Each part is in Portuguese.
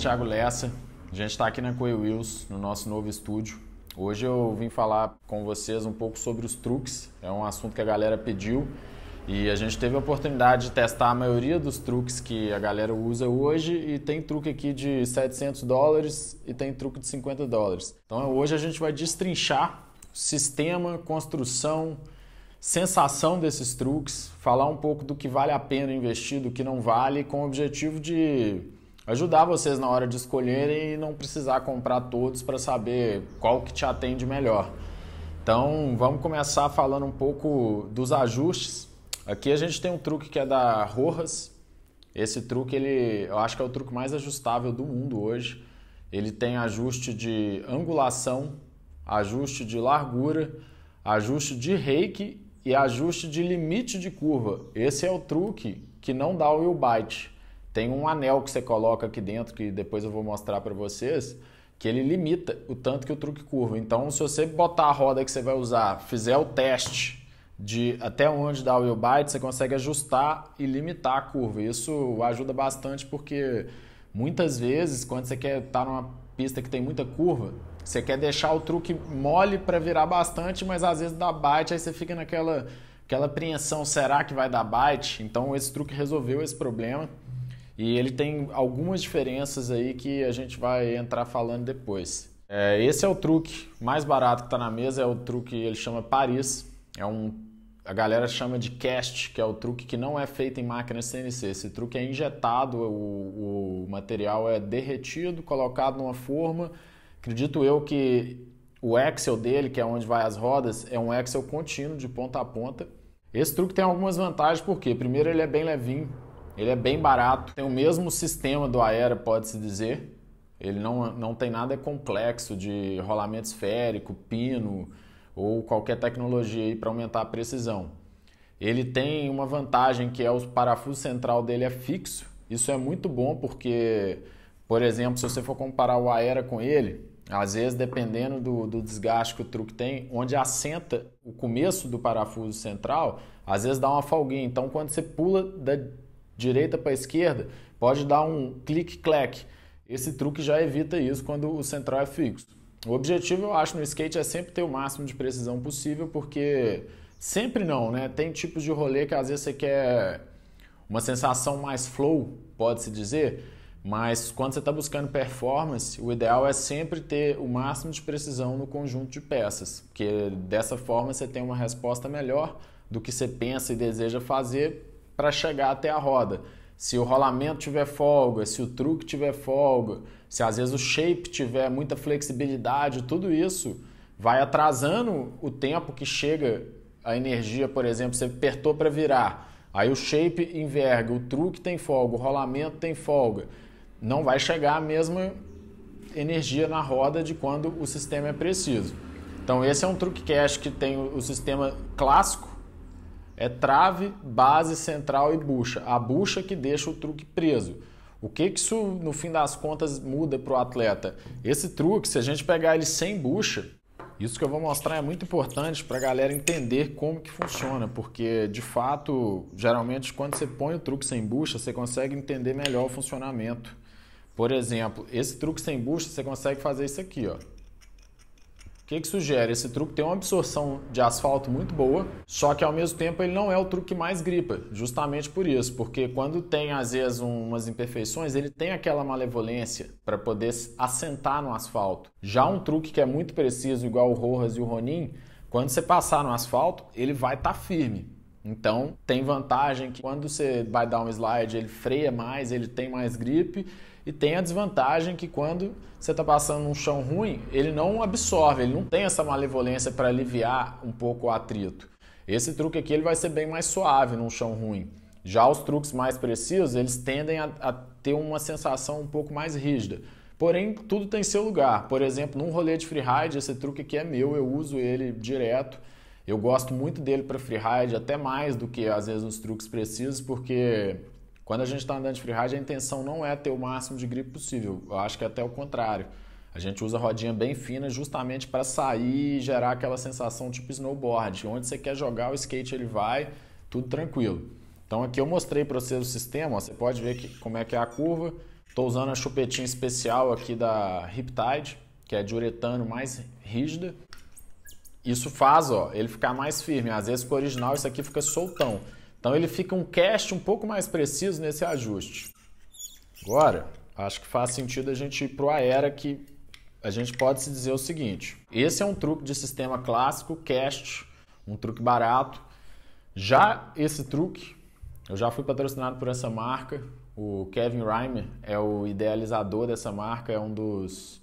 Thiago Lessa, a gente está aqui na Coil Wheels, no nosso novo estúdio. Hoje eu vim falar com vocês um pouco sobre os truques, é um assunto que a galera pediu e a gente teve a oportunidade de testar a maioria dos truques que a galera usa hoje e tem truque aqui de 700 dólares e tem truque de 50 dólares. Então hoje a gente vai destrinchar sistema, construção, sensação desses truques, falar um pouco do que vale a pena investir, do que não vale, com o objetivo de ajudar vocês na hora de escolherem e não precisar comprar todos para saber qual que te atende melhor. Então, vamos começar falando um pouco dos ajustes. Aqui a gente tem um truque que é da Rojas. Esse truque, ele, eu acho que é o truque mais ajustável do mundo hoje. Ele tem ajuste de angulação, ajuste de largura, ajuste de rake e ajuste de limite de curva. Esse é o truque que não dá o wheel bite. Tem um anel que você coloca aqui dentro, que depois eu vou mostrar para vocês, que ele limita o tanto que o truque curva. Então, se você botar a roda que você vai usar, fizer o teste de até onde dá o wheel bite, você consegue ajustar e limitar a curva. Isso ajuda bastante porque muitas vezes, quando você quer estar tá numa pista que tem muita curva, você quer deixar o truque mole para virar bastante, mas às vezes dá bite, aí você fica naquela aquela apreensão, será que vai dar bite? Então esse truque resolveu esse problema. E ele tem algumas diferenças aí que a gente vai entrar falando depois. É, esse é o truque mais barato que está na mesa, é o truque, ele chama Paris. É um, a galera chama de cast, que é o truque que não é feito em máquina CNC. Esse truque é injetado, o, o material é derretido, colocado numa forma. Acredito eu que o axel dele, que é onde vai as rodas, é um axel contínuo de ponta a ponta. Esse truque tem algumas vantagens, porque primeiro ele é bem levinho, ele é bem barato, tem o mesmo sistema do Aera, pode-se dizer. Ele não, não tem nada complexo de rolamento esférico, pino ou qualquer tecnologia aí para aumentar a precisão. Ele tem uma vantagem que é o parafuso central dele é fixo. Isso é muito bom porque, por exemplo, se você for comparar o Aera com ele, às vezes, dependendo do, do, desgaste que o truque tem, onde assenta o começo do parafuso central, às vezes dá uma folguinha. Então, quando você pula da direita para esquerda, pode dar um clique-clack. Esse truque já evita isso quando o central é fixo. O objetivo, eu acho, no skate é sempre ter o máximo de precisão possível, porque sempre não, né? Tem tipos de rolê que às vezes você quer uma sensação mais flow, pode-se dizer, mas quando você está buscando performance, o ideal é sempre ter o máximo de precisão no conjunto de peças, porque dessa forma você tem uma resposta melhor do que você pensa e deseja fazer para chegar até a roda. Se o rolamento tiver folga, se o truque tiver folga, se às vezes o shape tiver muita flexibilidade, tudo isso vai atrasando o tempo que chega a energia, por exemplo, você apertou para virar, aí o shape enverga, o truque tem folga, o rolamento tem folga. Não vai chegar a mesma energia na roda de quando o sistema é preciso. Então esse é um truque cash que tem o sistema clássico é trave, base central e bucha. A bucha que deixa o truque preso. O que, que isso, no fim das contas, muda para o atleta? Esse truque, se a gente pegar ele sem bucha, isso que eu vou mostrar é muito importante para a galera entender como que funciona, porque de fato, geralmente quando você põe o truque sem bucha, você consegue entender melhor o funcionamento. Por exemplo, esse truque sem bucha, você consegue fazer isso aqui, ó que, que sugere? Esse truque tem uma absorção de asfalto muito boa, só que ao mesmo tempo ele não é o truque que mais gripa, justamente por isso, porque quando tem às vezes um, umas imperfeições, ele tem aquela malevolência para poder assentar no asfalto. Já um truque que é muito preciso, igual o Rojas e o Ronin, quando você passar no asfalto, ele vai estar tá firme. Então tem vantagem que quando você vai dar um slide, ele freia mais, ele tem mais gripe e tem a desvantagem que quando você está passando um chão ruim, ele não absorve, ele não tem essa malevolência para aliviar um pouco o atrito. Esse truque aqui ele vai ser bem mais suave num chão ruim. Já os truques mais precisos, eles tendem a, a ter uma sensação um pouco mais rígida. Porém, tudo tem seu lugar. Por exemplo, num rolê de freeride, esse truque aqui é meu, eu uso ele direto. Eu gosto muito dele para freeride, até mais do que às vezes os truques precisos, porque quando a gente está andando de free ride, a intenção não é ter o máximo de grip possível. Eu acho que é até o contrário. A gente usa rodinha bem fina justamente para sair e gerar aquela sensação tipo snowboard. Onde você quer jogar, o skate ele vai, tudo tranquilo. Então aqui eu mostrei para vocês o sistema, ó, você pode ver que, como é que é a curva. Estou usando a chupetinha especial aqui da Riptide, que é de uretano mais rígida. Isso faz ó, ele ficar mais firme. Às vezes com o original isso aqui fica soltão. Então ele fica um cast um pouco mais preciso nesse ajuste. Agora, acho que faz sentido a gente ir para o Aera que a gente pode se dizer o seguinte: esse é um truque de sistema clássico, cast, um truque barato. Já esse truque, eu já fui patrocinado por essa marca. O Kevin Reimer é o idealizador dessa marca, é um dos,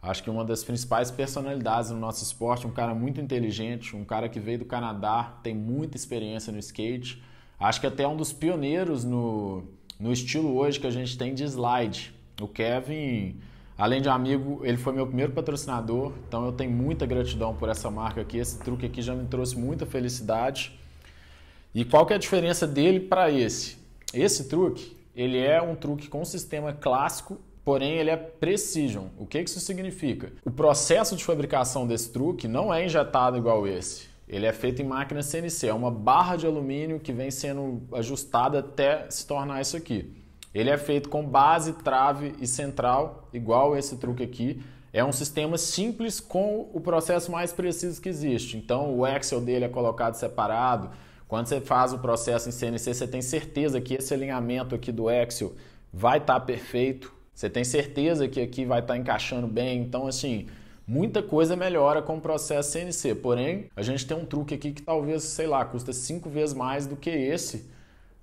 acho que uma das principais personalidades no nosso esporte, um cara muito inteligente, um cara que veio do Canadá, tem muita experiência no skate Acho que até um dos pioneiros no, no estilo hoje que a gente tem de slide. O Kevin, além de amigo, ele foi meu primeiro patrocinador, então eu tenho muita gratidão por essa marca aqui. Esse truque aqui já me trouxe muita felicidade. E qual que é a diferença dele para esse? Esse truque, ele é um truque com sistema clássico, porém ele é precision. O que isso significa? O processo de fabricação desse truque não é injetado igual esse. Ele é feito em máquina CNC, é uma barra de alumínio que vem sendo ajustada até se tornar isso aqui. Ele é feito com base, trave e central, igual esse truque aqui. É um sistema simples com o processo mais preciso que existe. Então o Excel dele é colocado separado. Quando você faz o processo em CNC, você tem certeza que esse alinhamento aqui do Excel vai estar tá perfeito. Você tem certeza que aqui vai estar tá encaixando bem. Então assim, Muita coisa melhora com o processo CNC, porém, a gente tem um truque aqui que talvez, sei lá, custa cinco vezes mais do que esse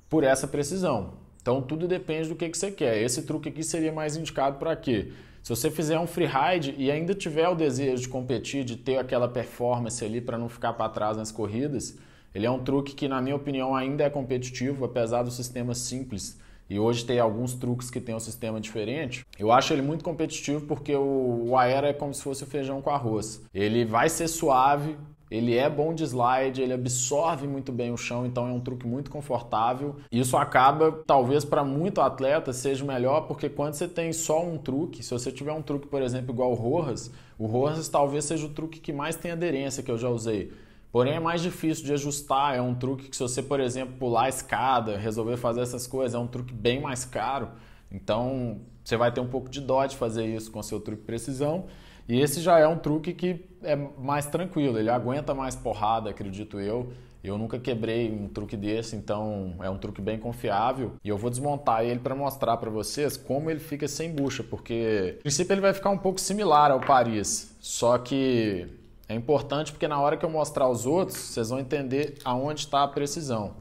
por essa precisão. Então, tudo depende do que, que você quer. Esse truque aqui seria mais indicado para quê? Se você fizer um free ride e ainda tiver o desejo de competir, de ter aquela performance ali para não ficar para trás nas corridas, ele é um truque que, na minha opinião, ainda é competitivo, apesar do sistema simples e hoje tem alguns truques que tem um sistema diferente, eu acho ele muito competitivo porque o, o Aera é como se fosse o feijão com arroz. Ele vai ser suave, ele é bom de slide, ele absorve muito bem o chão, então é um truque muito confortável. Isso acaba, talvez para muito atleta seja melhor, porque quando você tem só um truque, se você tiver um truque, por exemplo, igual o Rojas, o Rojas talvez seja o truque que mais tem aderência que eu já usei. Porém, é. é mais difícil de ajustar. É um truque que, se você, por exemplo, pular a escada, resolver fazer essas coisas, é um truque bem mais caro. Então, você vai ter um pouco de dó de fazer isso com seu truque precisão. E esse já é um truque que é mais tranquilo, ele aguenta mais porrada, acredito eu. Eu nunca quebrei um truque desse, então é um truque bem confiável. E eu vou desmontar ele para mostrar para vocês como ele fica sem bucha, porque no princípio ele vai ficar um pouco similar ao Paris, só que é importante porque na hora que eu mostrar aos outros, vocês vão entender aonde está a precisão.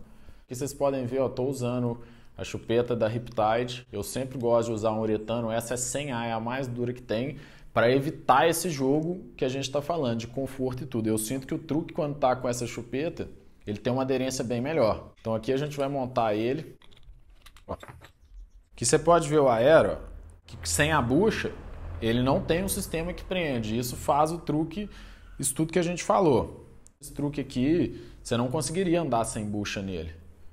Aqui vocês podem ver, eu estou usando a chupeta da Riptide. Eu sempre gosto de usar um uretano, essa é 100A, é a mais dura que tem, para evitar esse jogo que a gente está falando, de conforto e tudo. Eu sinto que o truque quando está com essa chupeta, ele tem uma aderência bem melhor. Então aqui a gente vai montar ele. Aqui você pode ver o aero, que sem a bucha, ele não tem um sistema que prende. Isso faz o truque isso tudo que a gente falou. Esse truque aqui, você não conseguiria andar sem bucha nele.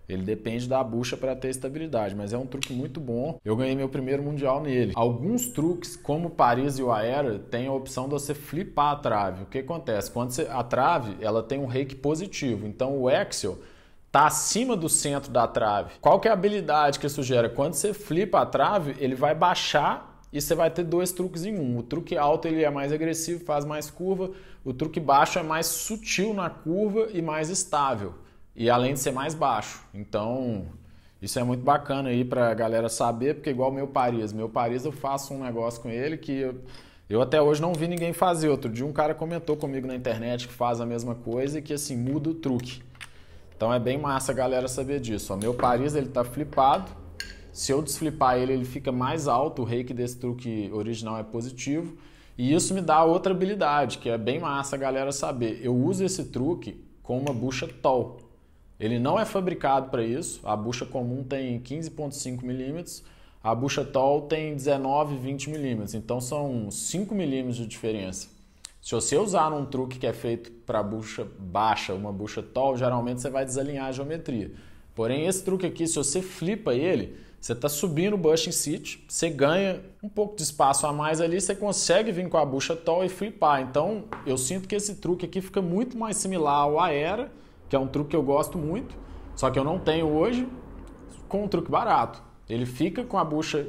Ele depende da bucha para ter estabilidade, mas é um truque muito bom. Eu ganhei meu primeiro mundial nele. Alguns truques, como o Paris e o Aero, tem a opção de você flipar a trave. O que acontece? Quando você, a trave, ela tem um rake positivo. Então o Axel tá acima do centro da trave. Qual que é a habilidade que isso gera? Quando você flipa a trave, ele vai baixar e você vai ter dois truques em um. O truque alto ele é mais agressivo, faz mais curva, o truque baixo é mais sutil na curva e mais estável. E além de ser mais baixo. Então, isso é muito bacana aí pra galera saber, porque igual o meu Paris, meu Paris eu faço um negócio com ele que eu, eu até hoje não vi ninguém fazer. Outro dia um cara comentou comigo na internet que faz a mesma coisa e que assim muda o truque. Então é bem massa a galera saber disso. O meu Paris ele tá flipado se eu desflipar ele, ele fica mais alto, o reiki desse truque original é positivo. E isso me dá outra habilidade, que é bem massa a galera saber. Eu uso esse truque com uma bucha tall. Ele não é fabricado para isso. A bucha comum tem 15.5 milímetros, a bucha tall tem 19, 20 milímetros. Então são 5 milímetros de diferença. Se você usar um truque que é feito para bucha baixa, uma bucha tall, geralmente você vai desalinhar a geometria. Porém, esse truque aqui, se você flipa ele, você está subindo o bushing seat, você ganha um pouco de espaço a mais ali, você consegue vir com a bucha tall e flipar. Então, eu sinto que esse truque aqui fica muito mais similar ao Aera, que é um truque que eu gosto muito, só que eu não tenho hoje, com um truque barato. Ele fica com a bucha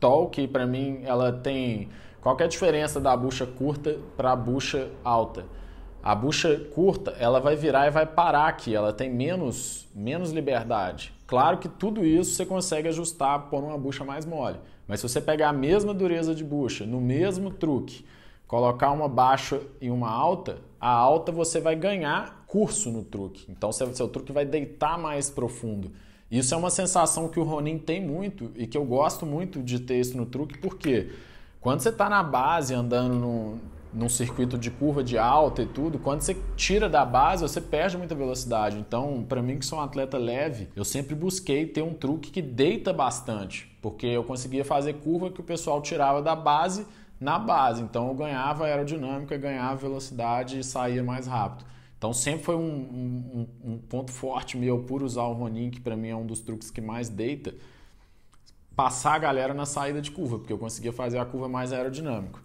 tall, que para mim ela tem... Qual é a diferença da bucha curta para a bucha alta? a bucha curta ela vai virar e vai parar aqui, ela tem menos, menos liberdade. Claro que tudo isso você consegue ajustar por uma bucha mais mole, mas se você pegar a mesma dureza de bucha, no mesmo truque, colocar uma baixa e uma alta, a alta você vai ganhar curso no truque, então seu truque vai deitar mais profundo. Isso é uma sensação que o Ronin tem muito e que eu gosto muito de ter isso no truque, porque quando você está na base andando num, num circuito de curva de alta e tudo, quando você tira da base, você perde muita velocidade. Então, para mim que sou um atleta leve, eu sempre busquei ter um truque que deita bastante, porque eu conseguia fazer curva que o pessoal tirava da base na base. Então, eu ganhava aerodinâmica, ganhava velocidade e saía mais rápido. Então sempre foi um, um, um, ponto forte meu por usar o Ronin, que para mim é um dos truques que mais deita, passar a galera na saída de curva, porque eu conseguia fazer a curva mais aerodinâmica.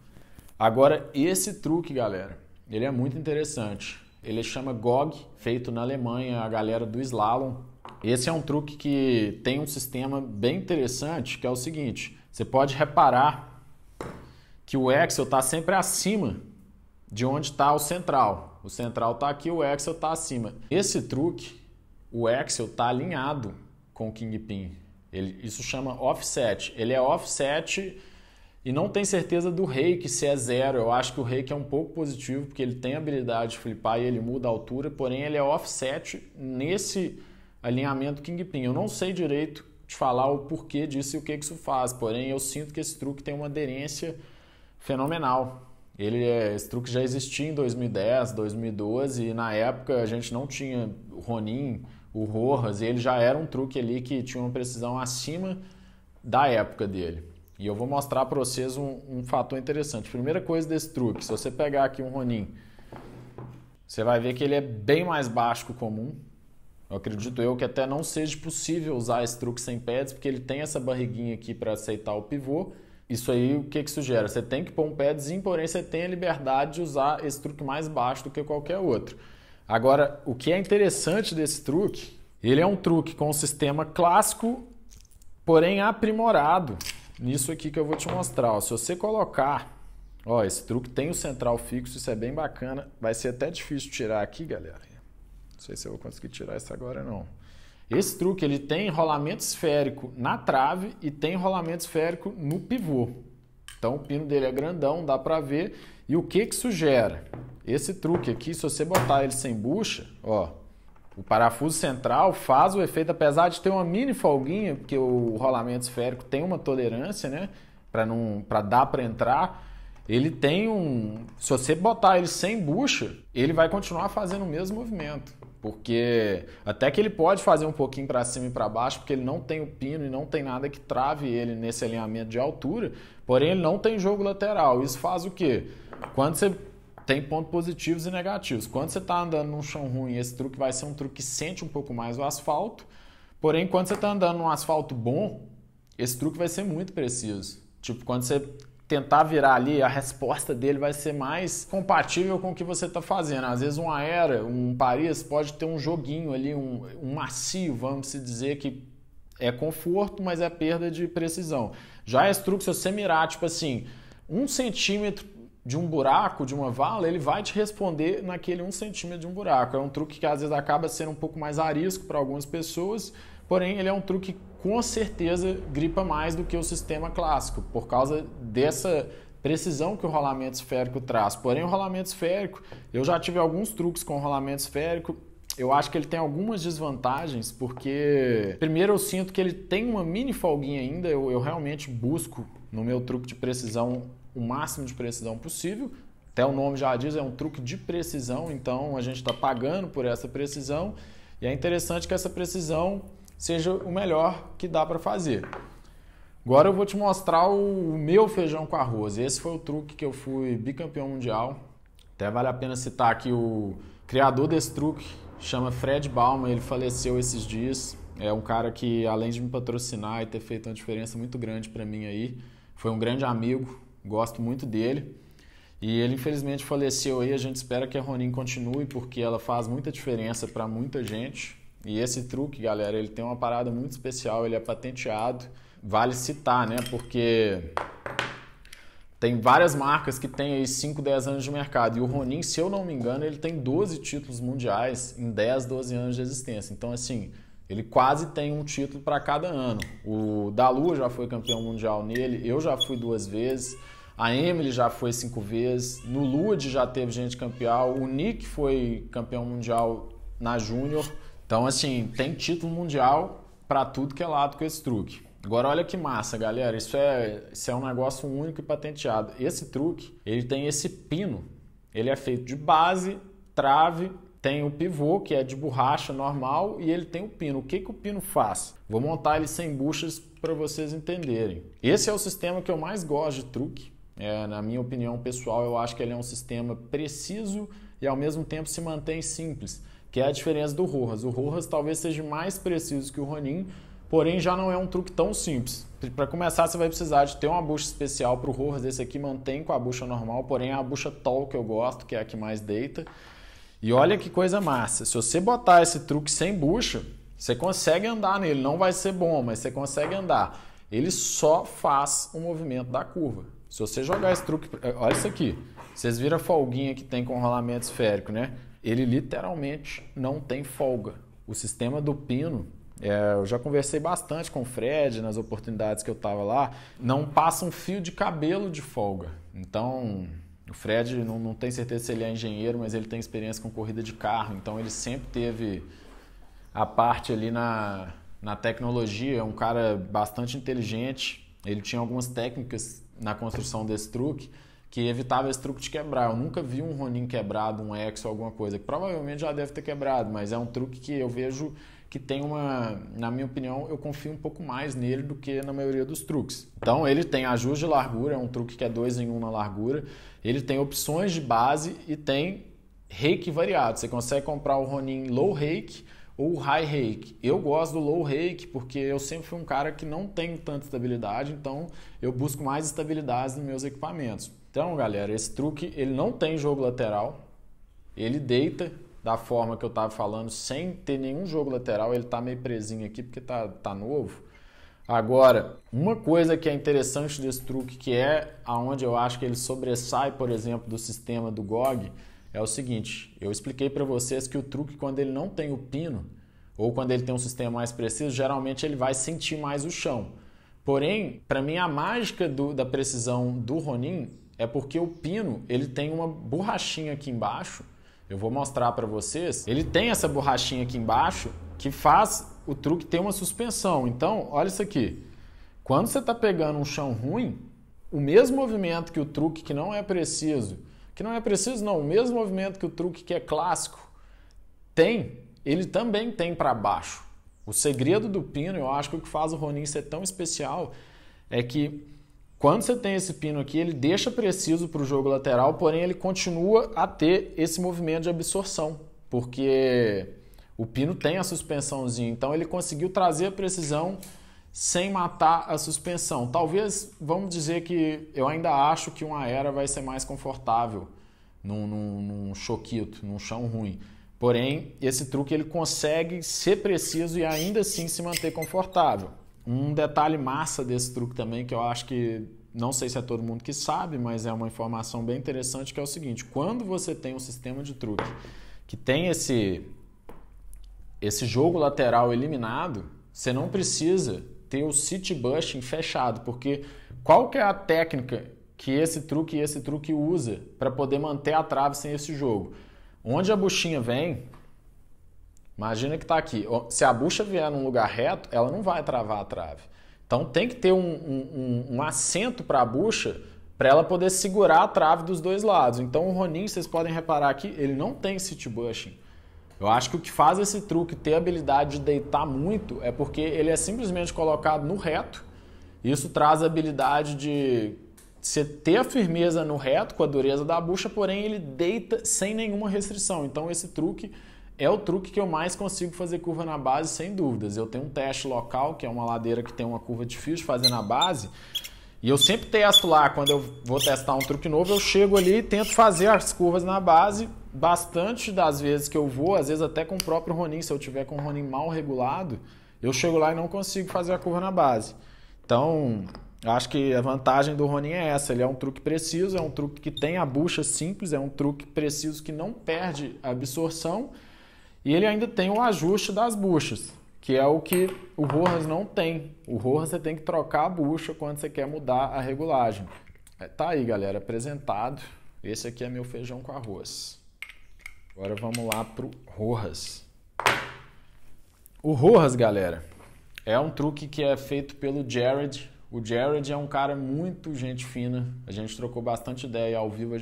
Agora, esse truque, galera, ele é muito interessante. Ele chama GOG, feito na Alemanha, a galera do slalom. Esse é um truque que tem um sistema bem interessante, que é o seguinte: você pode reparar que o Excel está sempre acima de onde está o central. O central está aqui, o Excel está acima. Esse truque, o Excel está alinhado com o Kingpin. Ele, isso chama offset. Ele é offset e não tem certeza do que se é zero. Eu acho que o que é um pouco positivo, porque ele tem a habilidade de flipar e ele muda a altura, porém ele é offset nesse alinhamento kingpin. Eu não sei direito te falar o porquê disso e o que isso faz, porém eu sinto que esse truque tem uma aderência fenomenal. Ele é, esse truque já existia em 2010, 2012 e na época a gente não tinha o Ronin, o Rojas, e ele já era um truque ali que tinha uma precisão acima da época dele. E eu vou mostrar para vocês um, um, fator interessante. Primeira coisa desse truque, se você pegar aqui um Ronin, você vai ver que ele é bem mais baixo que o comum. Eu acredito eu que até não seja possível usar esse truque sem pads, porque ele tem essa barriguinha aqui para aceitar o pivô. Isso aí, o que que sugere? Você tem que pôr um padzinho, porém você tem a liberdade de usar esse truque mais baixo do que qualquer outro. Agora, o que é interessante desse truque, ele é um truque com um sistema clássico, porém aprimorado nisso aqui que eu vou te mostrar. Ó. Se você colocar, ó, esse truque tem o central fixo, isso é bem bacana. Vai ser até difícil tirar aqui, galera. Não sei se eu vou conseguir tirar isso agora não. Esse truque ele tem enrolamento esférico na trave e tem enrolamento esférico no pivô. Então o pino dele é grandão, dá para ver. E o que que sugere? Esse truque aqui, se você botar ele sem bucha, ó, o parafuso central faz o efeito, apesar de ter uma mini folguinha, porque o rolamento esférico tem uma tolerância, né? Para não, para dar para entrar, ele tem um. Se você botar ele sem bucha, ele vai continuar fazendo o mesmo movimento, porque até que ele pode fazer um pouquinho para cima e para baixo, porque ele não tem o pino e não tem nada que trave ele nesse alinhamento de altura. Porém, ele não tem jogo lateral. Isso faz o quê? Quando você tem pontos positivos e negativos. Quando você está andando num chão ruim, esse truque vai ser um truque que sente um pouco mais o asfalto. Porém, quando você está andando num asfalto bom, esse truque vai ser muito preciso. Tipo, quando você tentar virar ali, a resposta dele vai ser mais compatível com o que você está fazendo. Às vezes um Aera, um Paris pode ter um joguinho ali, um, um macio, vamos se dizer que é conforto, mas é perda de precisão. Já esse truque, se você mirar, tipo assim, um centímetro de um buraco, de uma vala, ele vai te responder naquele um centímetro de um buraco. É um truque que às vezes acaba sendo um pouco mais arisco para algumas pessoas, porém ele é um truque que com certeza gripa mais do que o sistema clássico, por causa dessa precisão que o rolamento esférico traz. Porém, o rolamento esférico, eu já tive alguns truques com o rolamento esférico, eu acho que ele tem algumas desvantagens, porque primeiro eu sinto que ele tem uma mini folguinha ainda, eu, eu realmente busco no meu truque de precisão o máximo de precisão possível. Até o nome já diz, é um truque de precisão, então a gente está pagando por essa precisão. E é interessante que essa precisão seja o melhor que dá para fazer. Agora eu vou te mostrar o meu feijão com arroz. Esse foi o truque que eu fui bicampeão mundial. Até vale a pena citar que o criador desse truque chama Fred Balma. ele faleceu esses dias. É um cara que além de me patrocinar e ter feito uma diferença muito grande para mim aí, foi um grande amigo, gosto muito dele. E ele infelizmente faleceu aí, a gente espera que a Ronin continue porque ela faz muita diferença para muita gente. E esse truque, galera, ele tem uma parada muito especial, ele é patenteado. Vale citar, né? Porque tem várias marcas que têm aí 5, 10 anos de mercado. E o Ronin, se eu não me engano, ele tem 12 títulos mundiais em 10, 12 anos de existência. Então, assim, ele quase tem um título para cada ano. O Dalu já foi campeão mundial nele, eu já fui duas vezes, a Emily já foi cinco vezes, no Lud já teve gente campeão, o Nick foi campeão mundial na Júnior. Então, assim, tem título mundial para tudo que é lado com esse truque. Agora olha que massa, galera. Isso é, isso é um negócio único e patenteado. Esse truque, ele tem esse pino. Ele é feito de base, trave tem o pivô, que é de borracha normal, e ele tem o pino. O que, que o pino faz? Vou montar ele sem buchas para vocês entenderem. Esse é o sistema que eu mais gosto de truque. É, na minha opinião pessoal, eu acho que ele é um sistema preciso e ao mesmo tempo se mantém simples, que é a diferença do Rojas. O Rojas talvez seja mais preciso que o Ronin, porém já não é um truque tão simples. Para começar, você vai precisar de ter uma bucha especial para o Rojas. Esse aqui mantém com a bucha normal, porém é a bucha tall que eu gosto, que é a que mais deita. E olha que coisa massa. Se você botar esse truque sem bucha você consegue andar nele. Não vai ser bom, mas você consegue andar. Ele só faz o movimento da curva. Se você jogar esse truque. Eh, olha isso aqui. Vocês viram a folguinha que tem com o rolamento esférico, né? Ele literalmente não tem folga. O sistema do pino é, eu já conversei bastante com o Fred nas oportunidades que eu estava lá. Não passa um fio de cabelo de folga. Então, o Fred não, não tem certeza se ele é engenheiro, mas ele tem experiência com corrida de carro, então ele sempre teve a parte ali na, na tecnologia, é um cara bastante inteligente. Ele tinha algumas técnicas na construção desse truque que evitava esse truque de quebrar. Eu nunca vi um Ronin quebrado, um Exo, alguma coisa, que provavelmente já deve ter quebrado, mas é um truque que eu vejo que tem uma, na minha opinião, eu confio um pouco mais nele do que na maioria dos truques. Então ele tem ajuste de largura, é um truque que é 2 em 1 um na largura, ele tem opções de base e tem rake variado. Você consegue comprar o Ronin low rake ou high rake. Eu gosto do low rake porque eu sempre fui um cara que não tem tanta estabilidade, então eu busco mais estabilidade nos meus equipamentos. Então, galera, esse truque ele não tem jogo lateral, ele deita da forma que eu estava falando, sem ter nenhum jogo lateral, ele está meio presinho aqui porque está tá novo. Agora, uma coisa que é interessante desse truque, que é aonde eu acho que ele sobressai, por exemplo, do sistema do GOG, é o seguinte: eu expliquei para vocês que o truque, quando ele não tem o pino, ou quando ele tem um sistema mais preciso, geralmente ele vai sentir mais o chão. Porém, para mim, a mágica do, da precisão do Ronin é porque o pino ele tem uma borrachinha aqui embaixo eu vou mostrar para vocês. Ele tem essa borrachinha aqui embaixo que faz o truque ter uma suspensão. Então, olha isso aqui. Quando você está pegando um chão ruim, o mesmo movimento que o truque que não é preciso, que não é preciso não, o mesmo movimento que o truque que é clássico tem, ele também tem para baixo. O segredo do pino, eu acho que o que faz o Ronin ser tão especial é que quando você tem esse pino aqui, ele deixa preciso para o jogo lateral, porém ele continua a ter esse movimento de absorção, porque o pino tem a suspensãozinha, então ele conseguiu trazer a precisão sem matar a suspensão. Talvez, vamos dizer que eu ainda acho que uma era vai ser mais confortável num, num, num choquito, num chão ruim. Porém, esse truque ele consegue ser preciso e ainda assim se manter confortável. Um detalhe massa desse truque também, que eu acho que não sei se é todo mundo que sabe, mas é uma informação bem interessante, que é o seguinte: quando você tem um sistema de truque que tem esse, esse jogo lateral eliminado, você não precisa ter o city bushing fechado, porque qual que é a técnica que esse truque e esse truque usa para poder manter a trave sem esse jogo? Onde a buchinha vem, Imagina que está aqui. Se a bucha vier num lugar reto, ela não vai travar a trave. Então tem que ter um, um, um assento para a bucha para ela poder segurar a trave dos dois lados. Então o Ronin, vocês podem reparar aqui, ele não tem city bushing. Eu acho que o que faz esse truque ter a habilidade de deitar muito é porque ele é simplesmente colocado no reto. Isso traz a habilidade de você ter a firmeza no reto com a dureza da bucha, porém ele deita sem nenhuma restrição. Então esse truque é o truque que eu mais consigo fazer curva na base, sem dúvidas. Eu tenho um teste local, que é uma ladeira que tem uma curva difícil de fazer na base, e eu sempre testo lá, quando eu vou testar um truque novo, eu chego ali e tento fazer as curvas na base. Bastante das vezes que eu vou, às vezes até com o próprio Ronin, se eu tiver com o Ronin mal regulado, eu chego lá e não consigo fazer a curva na base. Então, acho que a vantagem do Ronin é essa. Ele é um truque preciso, é um truque que tem a bucha simples, é um truque preciso que não perde a absorção e ele ainda tem o ajuste das buchas, que é o que o Rojas não tem. O Rojas você tem que trocar a bucha quando você quer mudar a regulagem. É, tá aí, galera, apresentado. Esse aqui é meu feijão com arroz. Agora vamos lá pro Rojas. O Rojas, galera, é um truque que é feito pelo Jared. O Jared é um cara muito gente fina. A gente trocou bastante ideia ao vivo,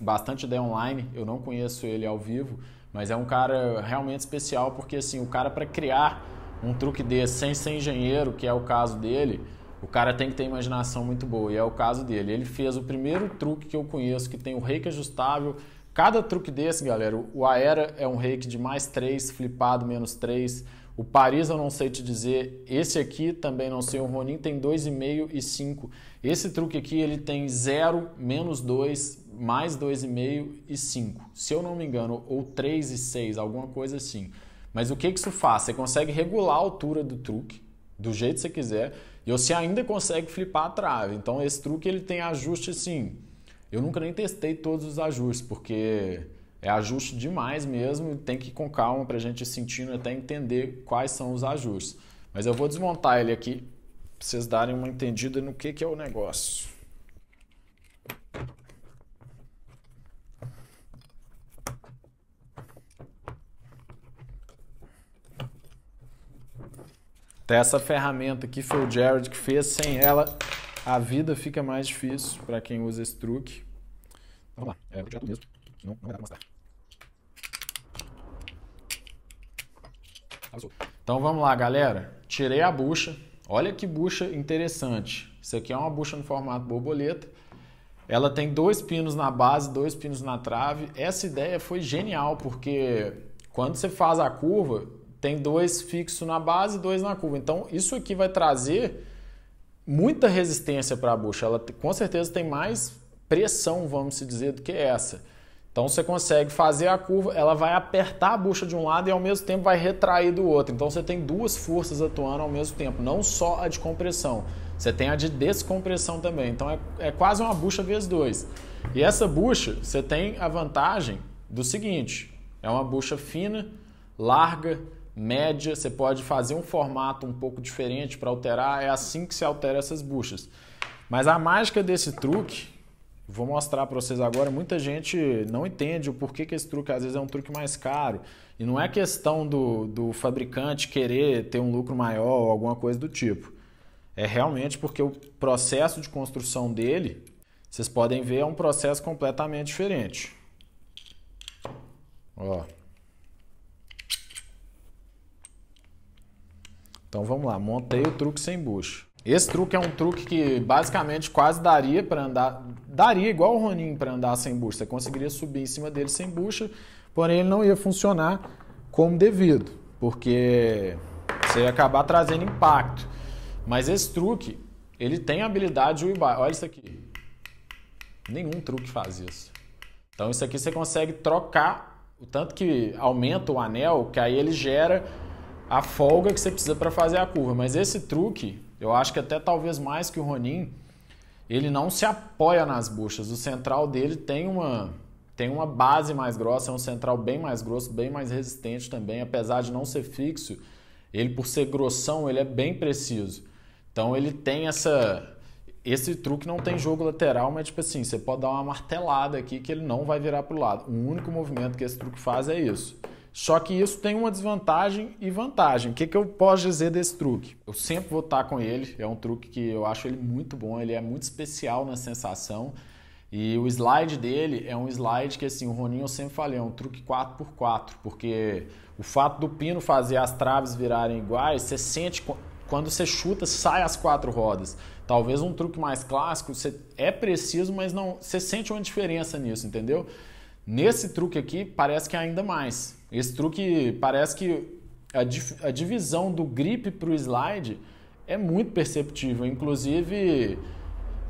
bastante ideia online. Eu não conheço ele ao vivo, mas é um cara realmente especial porque assim, o cara para criar um truque desse sem ser engenheiro, que é o caso dele, o cara tem que ter imaginação muito boa, e é o caso dele. Ele fez o primeiro truque que eu conheço, que tem o rake ajustável. Cada truque desse, galera, o Aera é um rake de mais 3, flipado menos 3. O Paris eu não sei te dizer, esse aqui também não sei, o Ronin tem 2,5 e 5. Esse truque aqui ele tem 0, menos 2, mais 2,5 e 5. Se eu não me engano, ou 3 e 6, alguma coisa assim. Mas o que, que isso faz? Você consegue regular a altura do truque, do jeito que você quiser, e você ainda consegue flipar a trave. Então esse truque ele tem ajuste assim. Eu nunca nem testei todos os ajustes, porque é ajuste demais mesmo, tem que ir com calma para a gente ir sentindo até entender quais são os ajustes. Mas eu vou desmontar ele aqui para vocês darem uma entendida no que, que é o negócio. Até essa ferramenta aqui foi o Jared que fez, sem ela a vida fica mais difícil para quem usa esse truque. Vamos lá, é o projeto mesmo. Não, não vai dar pra mostrar. Então vamos lá, galera. Tirei a bucha. Olha que bucha interessante. Isso aqui é uma bucha no formato borboleta. Ela tem dois pinos na base, dois pinos na trave. Essa ideia foi genial, porque quando você faz a curva, tem dois fixos na base e dois na curva. Então isso aqui vai trazer muita resistência para a bucha. Ela com certeza tem mais pressão, vamos dizer, do que essa. Então você consegue fazer a curva, ela vai apertar a bucha de um lado e ao mesmo tempo vai retrair do outro. Então você tem duas forças atuando ao mesmo tempo, não só a de compressão, você tem a de descompressão também. Então é, é quase uma bucha vezes dois. E essa bucha você tem a vantagem do seguinte: é uma bucha fina, larga, média, você pode fazer um formato um pouco diferente para alterar, é assim que se altera essas buchas. Mas a mágica desse truque Vou mostrar para vocês agora. Muita gente não entende o porquê que esse truque às vezes é um truque mais caro. E não é questão do, do fabricante querer ter um lucro maior ou alguma coisa do tipo. É realmente porque o processo de construção dele, vocês podem ver, é um processo completamente diferente. Ó. Então vamos lá, montei o truque sem bucha. Esse truque é um truque que basicamente quase daria para andar, daria igual o Ronin para andar sem bucha. Você conseguiria subir em cima dele sem bucha, porém ele não ia funcionar como devido, porque você ia acabar trazendo impacto. Mas esse truque, ele tem a habilidade Olha isso aqui. Nenhum truque faz isso. Então isso aqui você consegue trocar o tanto que aumenta o anel, que aí ele gera a folga que você precisa para fazer a curva. Mas esse truque eu acho que até talvez mais que o Ronin, ele não se apoia nas buchas. O central dele tem uma tem uma base mais grossa, é um central bem mais grosso, bem mais resistente também, apesar de não ser fixo. Ele por ser grossão, ele é bem preciso. Então ele tem essa esse truque não tem jogo lateral, mas tipo assim, você pode dar uma martelada aqui que ele não vai virar para o lado. O único movimento que esse truque faz é isso. Só que isso tem uma desvantagem e vantagem. O que, que eu posso dizer desse truque? Eu sempre vou estar com ele, é um truque que eu acho ele muito bom, ele é muito especial na sensação. E o slide dele é um slide que assim, o Roninho eu sempre falei, é um truque 4x4, porque o fato do pino fazer as traves virarem iguais, você sente quando você chuta, sai as quatro rodas. Talvez um truque mais clássico, você é preciso, mas não, você sente uma diferença nisso, entendeu? Nesse truque aqui parece que é ainda mais. Esse truque parece que a, a divisão do grip para o slide é muito perceptível. Inclusive,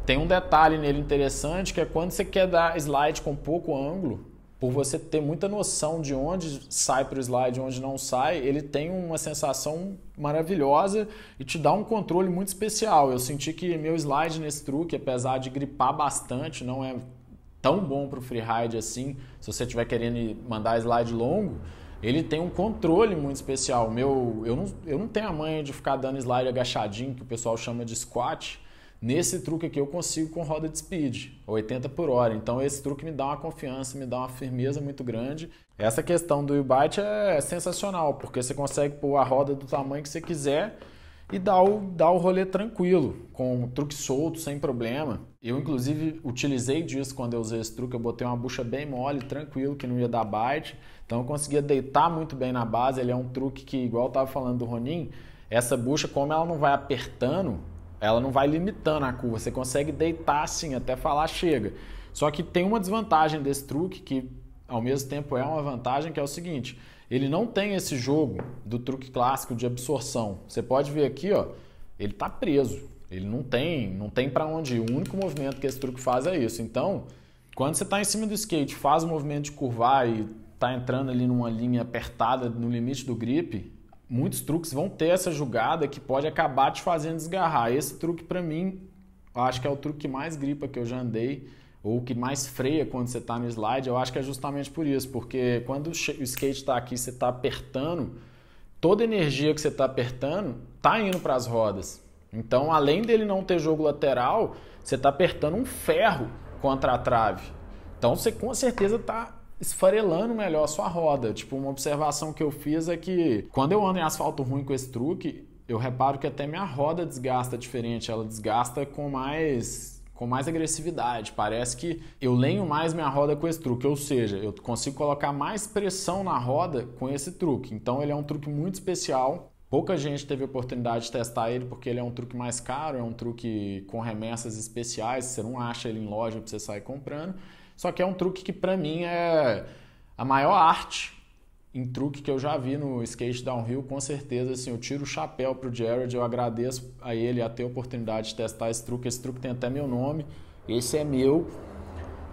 tem um detalhe nele interessante que é quando você quer dar slide com pouco ângulo, por você ter muita noção de onde sai para o slide, onde não sai, ele tem uma sensação maravilhosa e te dá um controle muito especial. Eu senti que meu slide nesse truque, apesar de gripar bastante, não é tão bom para o freeride assim, se você estiver querendo mandar slide longo, ele tem um controle muito especial. Meu, eu, não, eu não tenho a manha de ficar dando slide agachadinho, que o pessoal chama de squat. Nesse truque aqui eu consigo com roda de speed, 80 por hora. Então esse truque me dá uma confiança, me dá uma firmeza muito grande. Essa questão do U-Bite é sensacional, porque você consegue pôr a roda do tamanho que você quiser e dá o, dá o rolê tranquilo, com truque solto, sem problema. Eu, inclusive, utilizei disso quando eu usei esse truque. Eu botei uma bucha bem mole, tranquilo, que não ia dar bite. Então eu conseguia deitar muito bem na base. Ele é um truque que, igual eu estava falando do Ronin, essa bucha, como ela não vai apertando, ela não vai limitando a curva. Você consegue deitar assim até falar chega. Só que tem uma desvantagem desse truque que, ao mesmo tempo, é uma vantagem, que é o seguinte ele não tem esse jogo do truque clássico de absorção. Você pode ver aqui, ó, ele está preso. Ele não tem, não tem para onde ir. O único movimento que esse truque faz é isso. Então, quando você está em cima do skate, faz o movimento de curvar e está entrando ali numa linha apertada no limite do grip, muitos truques vão ter essa jogada que pode acabar te fazendo desgarrar. Esse truque para mim, acho que é o truque que mais gripa que eu já andei ou o que mais freia quando você está no slide, eu acho que é justamente por isso, porque quando o skate está aqui, você está apertando, toda a energia que você está apertando está indo para as rodas. Então, além dele não ter jogo lateral, você está apertando um ferro contra a trave. Então, você com certeza está esfarelando melhor a sua roda. Tipo, uma observação que eu fiz é que quando eu ando em asfalto ruim com esse truque, eu reparo que até minha roda desgasta diferente. Ela desgasta com mais com mais agressividade. Parece que eu lenho mais minha roda com esse truque, ou seja, eu consigo colocar mais pressão na roda com esse truque. Então ele é um truque muito especial. Pouca gente teve oportunidade de testar ele porque ele é um truque mais caro, é um truque com remessas especiais, você não acha ele em loja para você sair comprando. Só que é um truque que para mim é a maior arte em truque que eu já vi no skate downhill, com certeza, assim, eu tiro o chapéu pro Jared, eu agradeço a ele a ter a oportunidade de testar esse truque, esse truque tem até meu nome, esse é meu,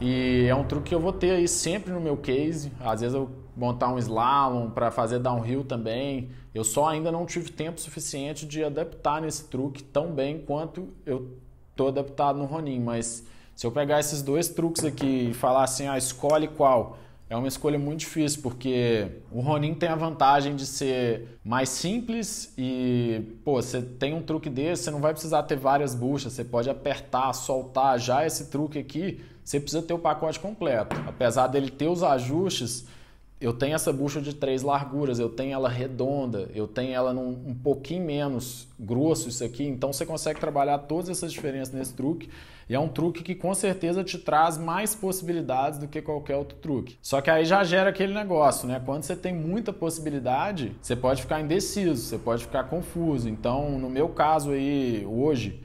e é um truque que eu vou ter aí sempre no meu case, às vezes eu montar um slalom para fazer downhill também, eu só ainda não tive tempo suficiente de adaptar nesse truque tão bem quanto eu tô adaptado no Ronin, mas se eu pegar esses dois truques aqui e falar assim, ah, escolhe qual é uma escolha muito difícil, porque o Ronin tem a vantagem de ser mais simples e, pô, você tem um truque desse, você não vai precisar ter várias buchas, você pode apertar, soltar já esse truque aqui, você precisa ter o pacote completo. Apesar dele ter os ajustes, eu tenho essa bucha de três larguras, eu tenho ela redonda, eu tenho ela num, um pouquinho menos grosso isso aqui, então você consegue trabalhar todas essas diferenças nesse truque. E é um truque que com certeza te traz mais possibilidades do que qualquer outro truque. Só que aí já gera aquele negócio, né? Quando você tem muita possibilidade, você pode ficar indeciso, você pode ficar confuso. Então, no meu caso aí, hoje,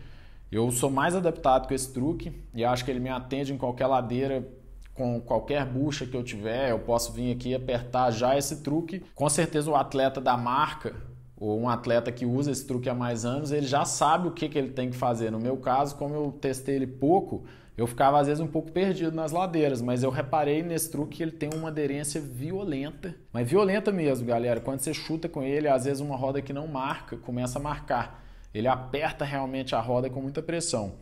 eu sou mais adaptado com esse truque e acho que ele me atende em qualquer ladeira com qualquer bucha que eu tiver, eu posso vir aqui apertar já esse truque. Com certeza o atleta da marca ou um atleta que usa esse truque há mais anos, ele já sabe o que, que ele tem que fazer. No meu caso, como eu testei ele pouco, eu ficava às vezes um pouco perdido nas ladeiras, mas eu reparei nesse truque que ele tem uma aderência violenta. Mas violenta mesmo, galera. Quando você chuta com ele, às vezes uma roda que não marca começa a marcar. Ele aperta realmente a roda com muita pressão.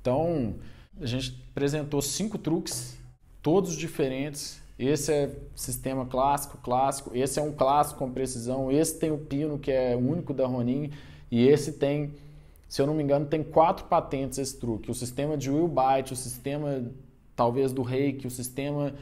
Então, a gente apresentou cinco truques todos diferentes. Esse é sistema clássico, clássico. Esse é um clássico com precisão. Esse tem o pino, que é único da Ronin. E esse tem, se eu não me engano, tem quatro patentes esse truque. O sistema de Will Byte, o sistema talvez do reiki, o sistema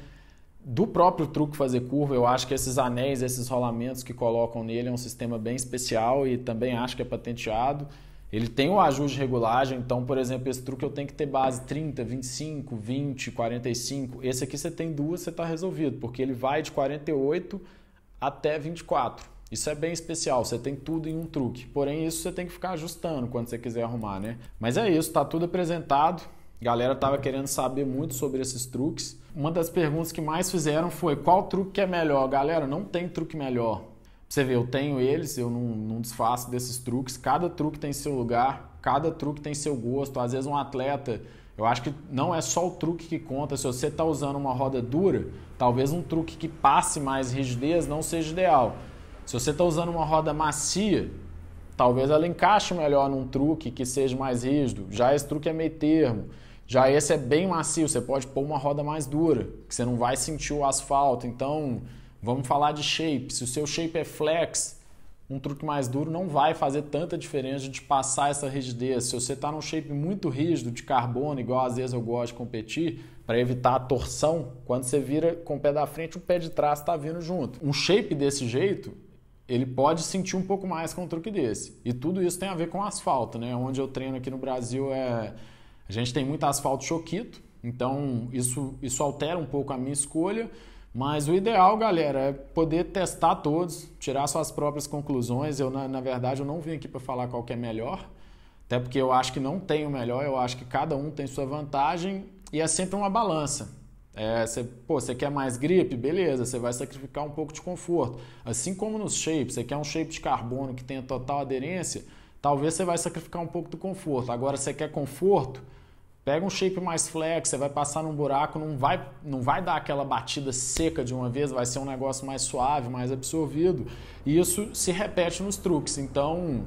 do próprio truque fazer curva, eu acho que esses anéis, esses rolamentos que colocam nele é um sistema bem especial e também acho que é patenteado. Ele tem o um ajuste de regulagem, então, por exemplo, esse truque eu tenho que ter base 30, 25, 20, 45. Esse aqui você tem duas, você está resolvido, porque ele vai de 48 até 24. Isso é bem especial, você tem tudo em um truque. Porém, isso você tem que ficar ajustando quando você quiser arrumar, né? Mas é isso, tá tudo apresentado. galera tava querendo saber muito sobre esses truques. Uma das perguntas que mais fizeram foi qual truque é melhor? Galera, não tem truque melhor. Você vê, eu tenho eles, eu não, não desfaço desses truques. Cada truque tem seu lugar, cada truque tem seu gosto. Às vezes, um atleta, eu acho que não é só o truque que conta. Se você está usando uma roda dura, talvez um truque que passe mais rigidez não seja ideal. Se você está usando uma roda macia, talvez ela encaixe melhor num truque que seja mais rígido. Já esse truque é meio termo. Já esse é bem macio, você pode pôr uma roda mais dura, que você não vai sentir o asfalto. Então, Vamos falar de shape. Se o seu shape é flex, um truque mais duro não vai fazer tanta diferença de passar essa rigidez. Se você está num shape muito rígido de carbono, igual às vezes eu gosto de competir, para evitar a torção, quando você vira com o pé da frente, o pé de trás está vindo junto. Um shape desse jeito, ele pode sentir um pouco mais com um truque desse. E tudo isso tem a ver com asfalto, né? Onde eu treino aqui no Brasil é a gente tem muito asfalto choquito, então isso isso altera um pouco a minha escolha. Mas o ideal, galera, é poder testar todos, tirar suas próprias conclusões. Eu, na, na verdade, eu não vim aqui para falar qual que é melhor, até porque eu acho que não tem o melhor, eu acho que cada um tem sua vantagem e é sempre uma balança. É, você, pô, você quer mais gripe? Beleza, você vai sacrificar um pouco de conforto. Assim como nos shapes, você quer um shape de carbono que tenha total aderência, talvez você vai sacrificar um pouco do conforto. Agora, você quer conforto? Pega um shape mais flex, você vai passar num buraco, não vai, não vai dar aquela batida seca de uma vez, vai ser um negócio mais suave, mais absorvido. E isso se repete nos truques. Então,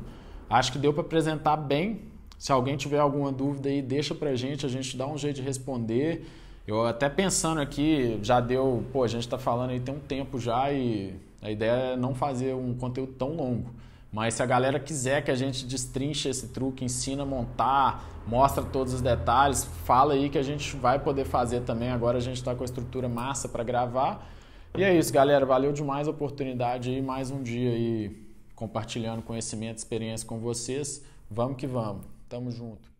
acho que deu para apresentar bem. Se alguém tiver alguma dúvida aí, deixa pra gente, a gente dá um jeito de responder. Eu até pensando aqui, já deu, pô, a gente está falando aí tem um tempo já e a ideia é não fazer um conteúdo tão longo. Mas se a galera quiser que a gente destrinche esse truque, ensina a montar, mostra todos os detalhes, fala aí que a gente vai poder fazer também. Agora a gente está com a estrutura massa para gravar. E é isso, galera. Valeu demais a oportunidade aí, mais um dia aí compartilhando conhecimento, experiência com vocês. Vamos que vamos. Tamo junto.